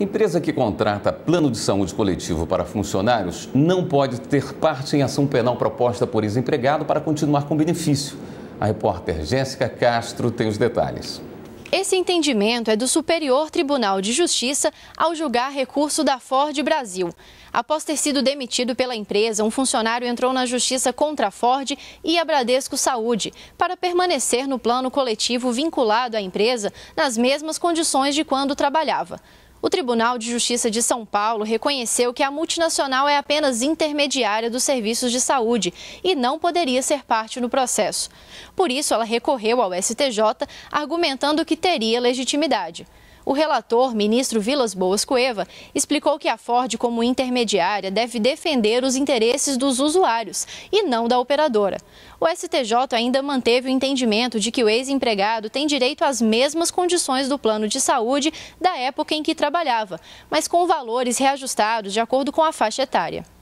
Empresa que contrata plano de saúde coletivo para funcionários não pode ter parte em ação penal proposta por ex-empregado para continuar com benefício. A repórter Jéssica Castro tem os detalhes. Esse entendimento é do Superior Tribunal de Justiça ao julgar recurso da Ford Brasil. Após ter sido demitido pela empresa, um funcionário entrou na justiça contra a Ford e a Bradesco Saúde para permanecer no plano coletivo vinculado à empresa nas mesmas condições de quando trabalhava. O Tribunal de Justiça de São Paulo reconheceu que a multinacional é apenas intermediária dos serviços de saúde e não poderia ser parte no processo. Por isso, ela recorreu ao STJ, argumentando que teria legitimidade. O relator, ministro Vilas Boas Cueva, explicou que a Ford, como intermediária, deve defender os interesses dos usuários e não da operadora. O STJ ainda manteve o entendimento de que o ex-empregado tem direito às mesmas condições do plano de saúde da época em que trabalhava, mas com valores reajustados de acordo com a faixa etária.